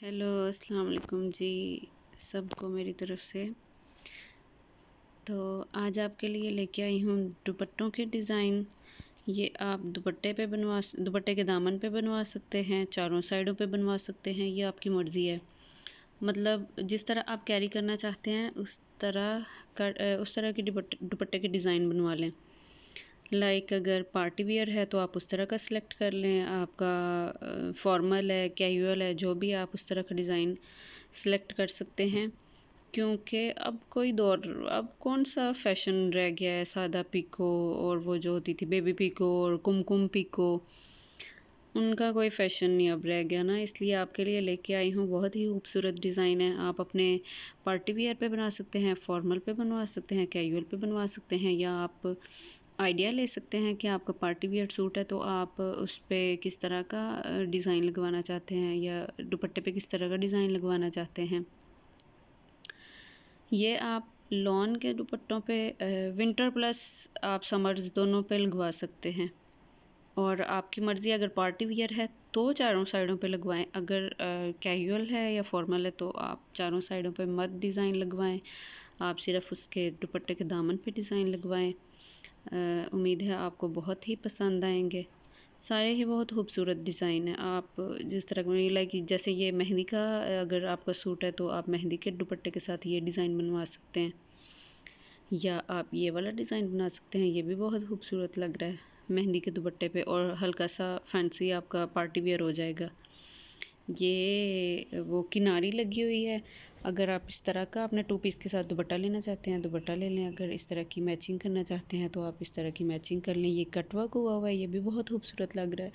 hello अस्सलाम वालेकुम जी सबको मेरी तरफ से तो आज आपके लिए लेके आई हूँ दुपट्टों के डिज़ाइन ये आप दुपट्टे पे बनवा दुपट्टे के दामन पे बनवा सकते हैं चारों साइडों पे बनवा सकते हैं ये आपकी मर्ज़ी है मतलब जिस तरह आप कैरी करना चाहते हैं उस तरह कर उस तरह के दुपट्टे दुपट्टे के डिज़ाइन बनवा लें लाइक अगर पार्टी वियर है तो आप उस तरह का सिलेक्ट कर लें आपका फॉर्मल है कैजुअल है जो भी आप उस तरह का डिज़ाइन सिलेक्ट कर सकते हैं क्योंकि अब कोई दौर अब कौन सा फैशन रह गया है सादा पिको और वो जो होती थी बेबी पिको और कुमकुम पिको उनका कोई फैशन नहीं अब रह गया ना इसलिए आपके लिए लेके आई हूँ बहुत ही खूबसूरत डिज़ाइन है आप अपने पार्टी वियर पे बना सकते हैं फॉर्मल पे बनवा सकते हैं कैजुअल पे बनवा सकते हैं या आप आइडिया ले सकते हैं कि आपका पार्टी वियर सूट है तो आप उस पर किस तरह का डिज़ाइन लगवाना चाहते हैं या दुपट्टे पे किस तरह का डिज़ाइन लगवाना चाहते हैं ये आप लॉन के दुपट्टों पे विंटर प्लस आप समर्स दोनों पे लगवा सकते हैं और आपकी मर्ज़ी अगर पार्टी वियर है तो चारों साइडों पे लगवाएं अगर कैजुअल है या फॉर्मल है तो आप चारों साइडों पे मत डिज़ाइन लगवाएं आप सिर्फ उसके दुपट्टे के दामन पे डिज़ाइन लगवाएं उम्मीद है आपको बहुत ही पसंद आएंगे सारे ही बहुत खूबसूरत डिज़ाइन है आप जिस तरह को लाइक जैसे ये मेहंदी का अगर आपका सूट है तो आप मेहंदी के दुपट्टे के साथ ये डिज़ाइन बनवा सकते हैं या आप ये वाला डिज़ाइन बना सकते हैं ये भी बहुत खूबसूरत लग रहा है मेहंदी के दुपट्टे पे और हल्का सा फैंसी आपका पार्टी वेयर हो जाएगा ये वो किनारी लगी हुई है अगर आप इस तरह का अपने टू पीस के साथ दुपट्टा लेना चाहते हैं दुपट्टा ले लें अगर इस तरह की मैचिंग करना चाहते हैं तो आप इस तरह की मैचिंग कर लें ये कटवर्क हुआ हुआ है ये भी बहुत खूबसूरत लग रहा है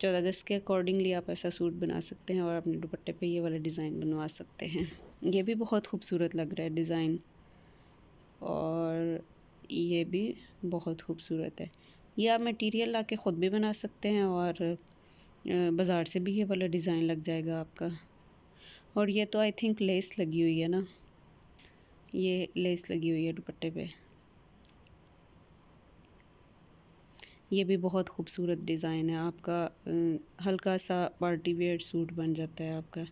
चौदह अगस्त के अकॉर्डिंगली आप ऐसा सूट बना सकते हैं और अपने दुपट्टे पे ये वाला डिज़ाइन बनवा सकते हैं ये भी बहुत खूबसूरत लग रहा है डिज़ाइन और ये भी बहुत खूबसूरत है ये आप मटेरियल ला के ख़ुद भी बना सकते हैं और बाज़ार से भी ये वाला डिज़ाइन लग जाएगा आपका और ये तो आई थिंक लेस लगी हुई है ना ये लेस लगी हुई है दुपट्टे पे ये भी बहुत खूबसूरत डिज़ाइन है आपका हल्का सा पार्टी वेयर सूट बन जाता है आपका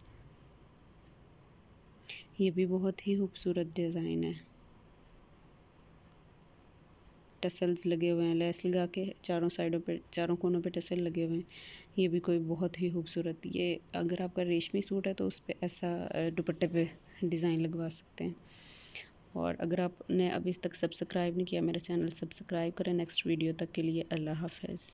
ये भी बहुत ही खूबसूरत डिज़ाइन है टसल्स लगे हुए हैं लेस लगा के चारों साइडों पे चारों कोनों पे टसल लगे हुए हैं ये भी कोई बहुत ही खूबसूरत ये अगर आपका रेशमी सूट है तो उस पर ऐसा दुपट्टे पे डिज़ाइन लगवा सकते हैं और अगर आपने अभी तक सब्सक्राइब नहीं किया मेरा चैनल सब्सक्राइब करें नेक्स्ट वीडियो तक के लिए अल्लाह हाफ़